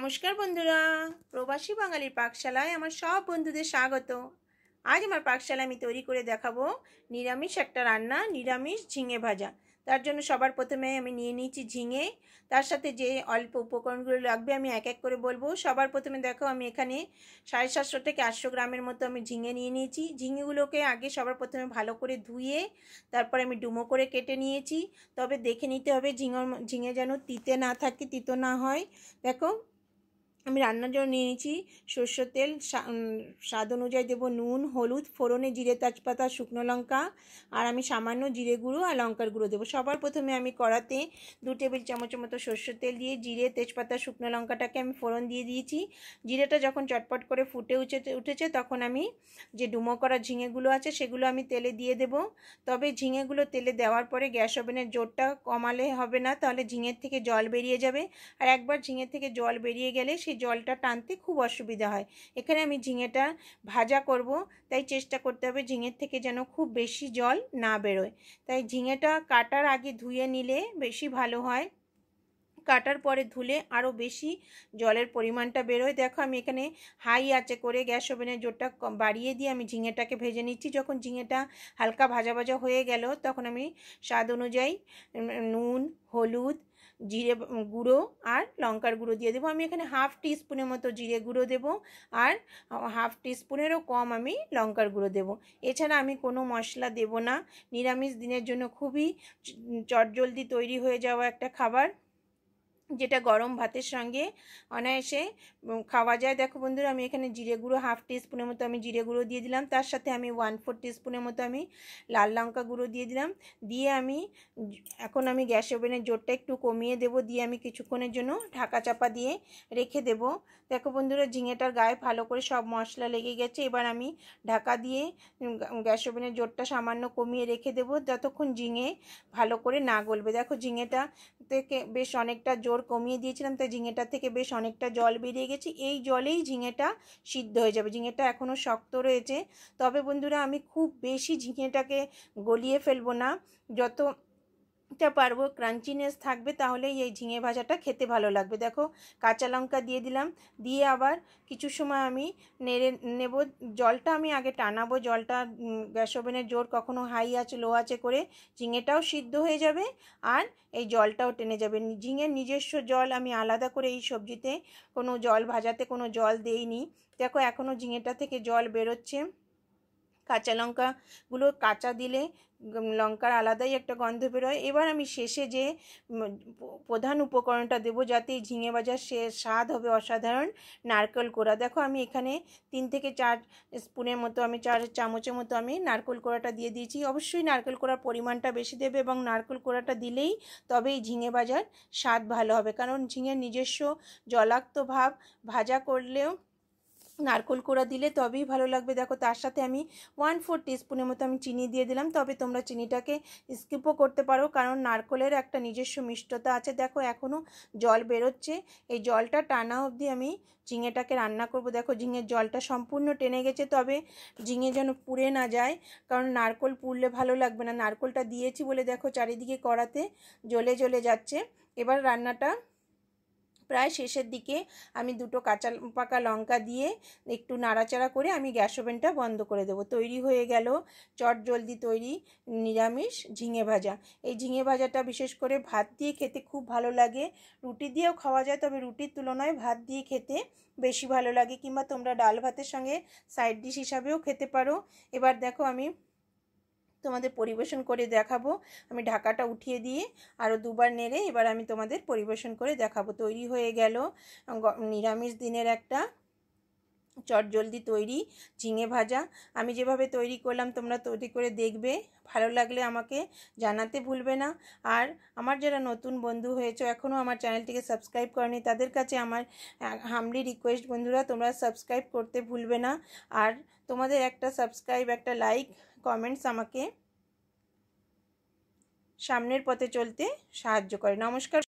নমস্কার বন্ধুরা প্রবাসী বাঙালির পাকশালায় আমার সব বন্ধুদের স্বাগত আজ আমার পাকশালা আমি তৈরি করে দেখাবো নিরামিষ একটা রান্না নিরামিষ ঝিঙে ভাজা তার জন্য সবার প্রথমে আমি নিয়ে নিয়েছি ঝিঙে তার সাথে যে অল্প উপকরণগুলো লাগবে আমি এক এক করে বলবো সবার প্রথমে দেখো আমি এখানে সাড়ে সাতশো থেকে আটশো গ্রামের মতো আমি ঝিঙে নিয়ে নিয়েছি ঝিঙেগুলোকে আগে সবার প্রথমে ভালো করে ধুয়ে তারপরে আমি ডুমো করে কেটে নিয়েছি তবে দেখে নিতে হবে ঝিঙে ঝিঙে যেন তিতে না থাকে তিতো না হয় দেখো আমি রান্নার জন্য নিয়ে নিয়েছি সর্ষের তেল স্বাদ অনুযায়ী দেবো নুন হলুদ ফোড়নে জিরে তাজপাতা শুকনো লঙ্কা আর আমি সামান্য জিরে গুঁড়ো আর লঙ্কার গুঁড়ো দেবো সবার প্রথমে আমি কড়াতে দু টেবিল চামচের মতো সর্ষের তেল দিয়ে জিরে তেজপাতা শুকনো লঙ্কাটাকে আমি ফোড়ন দিয়ে দিয়েছি জিরেটা যখন চটপট করে ফুটে উঠে উঠেছে তখন আমি যে ডুমো করা ঝিঙেগুলো আছে সেগুলো আমি তেলে দিয়ে দেব তবে ঝিঙেগুলো তেলে দেওয়ার পরে গ্যাস ওভেনের জোরটা কমালে হবে না তাহলে ঝিঙের থেকে জল বেরিয়ে যাবে আর একবার ঝিঙের থেকে জল বেরিয়ে গেলে সেই জলটা টানতে খুব অসুবিধা হয় এখানে আমি ঝিঙেটা ভাজা করব তাই চেষ্টা করতে হবে ঝিঙের থেকে যেন খুব বেশি জল না বেরোয় তাই ঝিঙেটা কাটার আগে ধুয়ে নিলে বেশি ভালো হয় কাটার পরে ধুলে আরও বেশি জলের পরিমাণটা বেরোয় দেখো আমি এখানে হাই আচে করে গ্যাস ওভেনের জোরটা বাড়িয়ে দিয়ে আমি ঝিঙেটাকে ভেজে নিচ্ছি যখন ঝিঙেটা হালকা ভাজা ভাজা হয়ে গেল তখন আমি স্বাদ অনুযায়ী নুন হলুদ জিরে গুঁড়ো আর লঙ্কার গুঁড়ো দিয়ে দেবো আমি এখানে হাফ টিস্পুনের মতো জিরে গুঁড়ো দেবো আর হাফ টিস্পুনেরও কম আমি লঙ্কার গুঁড়ো দেবো এছাড়া আমি কোনো মশলা দেব না নিরামিষ দিনের জন্য খুবই চটজলদি তৈরি হয়ে যাওয়া একটা খাবার যেটা গরম ভাতের সঙ্গে অনায়াসে খাওয়া যায় দেখো বন্ধুরা আমি এখানে জিরে গুঁড়ো হাফ টিস্পুনের মতো আমি জিরে গুঁড়ো দিয়ে দিলাম তার সাথে আমি ওয়ান ফোর টিস্পুনের মতো আমি লাল লঙ্কা গুঁড়ো দিয়ে দিলাম দিয়ে আমি এখন আমি গ্যাস ওভেনের জোরটা একটু কমিয়ে দেব দিয়ে আমি কিছুক্ষণের জন্য ঢাকা চাপা দিয়ে রেখে দেব দেখো বন্ধুরা ঝিঙেটার গায়ে ভালো করে সব মশলা লেগে গেছে এবার আমি ঢাকা দিয়ে গ্যাস ওভেনের জোরটা সামান্য কমিয়ে রেখে দেব যতক্ষণ ঝিঙে ভালো করে না গলবে দেখো ঝিঙেটা থেকে বেশ অনেকটা জোর কমিয়ে দিয়েছিলাম তাই ঝিঙেটা থেকে বেশ অনেকটা জল বেরিয়ে গেছে এই জলেই ঝিঙেটা সিদ্ধ হয়ে যাবে ঝিঙেটা এখনও শক্ত রয়েছে তবে বন্ধুরা আমি খুব বেশি ঝিঙেটাকে গলিয়ে ফেলবো না যত তে পারবো ক্রাঞ্চিনেস থাকবে তাহলে এই ঝিঙে ভাজাটা খেতে ভালো লাগবে দেখো কাঁচা লঙ্কা দিয়ে দিলাম দিয়ে আবার কিছু সময় আমি নেড়ে নেব জলটা আমি আগে টানাবো জলটা গ্যাস ওভেনের জোর কখনো হাই আছে লো আছে করে ঝিঙেটাও সিদ্ধ হয়ে যাবে আর এই জলটাও টেনে যাবে ঝিঙের নিজস্ব জল আমি আলাদা করে এই সবজিতে কোনো জল ভাজাতে কোনো জল দেইনি দেখো এখনও ঝিঙেটা থেকে জল বেরোচ্ছে কাঁচা লঙ্কাগুলো কাঁচা দিলে লঙ্কার আলাদাই একটা গন্ধ বেরোয় এবার আমি শেষে যে প্রধান উপকরণটা দেবো যাতে ঝিঙে ভাজার সে স্বাদ হবে অসাধারণ নারকেল কোড়া দেখো আমি এখানে তিন থেকে চার স্পুনের মতো আমি চার চামচের মতো আমি নারকেল কোড়াটা দিয়ে দিয়েছি অবশ্যই নারকেল কোড়ার পরিমাণটা বেশি দেবে এবং নারকেল কোড়াটা দিলেই তবেই ঝিঙে ভাজার স্বাদ ভালো হবে কারণ ঝিঙের নিজস্ব জলাক্ত ভাব ভাজা করলেও নারকোল কোড়া দিলে তবেই ভালো লাগবে দেখো তার সাথে আমি ওয়ান ফোর টিস্পুনের মতো আমি চিনি দিয়ে দিলাম তবে তোমরা চিনিটাকে স্কিপও করতে পারো কারণ নারকোলের একটা নিজস্ব মিষ্টতা আছে দেখো এখনও জল বেরোচ্ছে এই জলটা টানা অবধি আমি ঝিঙেটাকে রান্না করব দেখো ঝিঙের জলটা সম্পূর্ণ টেনে গেছে তবে ঝিঙে যেন পুড়ে না যায় কারণ নারকোল পুড়লে ভালো লাগবে না নারকোলটা দিয়েছি বলে দেখো চারিদিকে কড়াতে জ্বলে জ্বলে যাচ্ছে এবার রান্নাটা প্রায় শেষের দিকে আমি দুটো কাঁচা পাকা লঙ্কা দিয়ে একটু নাড়াচাড়া করে আমি গ্যাস ওভেনটা বন্ধ করে দেবো তৈরি হয়ে গেল চট জলদি তৈরি নিরামিষ ঝিঙে ভাজা এই ঝিঙে ভাজাটা বিশেষ করে ভাত দিয়ে খেতে খুব ভালো লাগে রুটি দিয়েও খাওয়া যায় তবে রুটির তুলনায় ভাত দিয়ে খেতে বেশি ভালো লাগে কিংবা তোমরা ডাল ভাতের সঙ্গে সাইড ডিশ হিসাবেও খেতে পারো এবার দেখো আমি তোমাদের পরিবেশন করে দেখাবো আমি ঢাকাটা উঠিয়ে দিয়ে আরও দুবার নেড়ে এবার আমি তোমাদের পরিবেশন করে দেখাবো তৈরি হয়ে গেল নিরামিষ দিনের একটা চটজলদি তৈরি ঝিঙে ভাজা আমি যেভাবে তৈরি করলাম তোমরা তৈরি করে দেখবে ভালো লাগলে আমাকে জানাতে ভুলবে না আর আমার যারা নতুন বন্ধু হয়েছে এখনও আমার চ্যানেলটিকে সাবস্ক্রাইব করেনি তাদের কাছে আমার হামলি রিকোয়েস্ট বন্ধুরা তোমরা সাবস্ক্রাইব করতে ভুলবে না আর তোমাদের একটা সাবস্ক্রাইব একটা লাইক কমেন্টস আমাকে সামনের পথে চলতে সাহায্য করে নমস্কার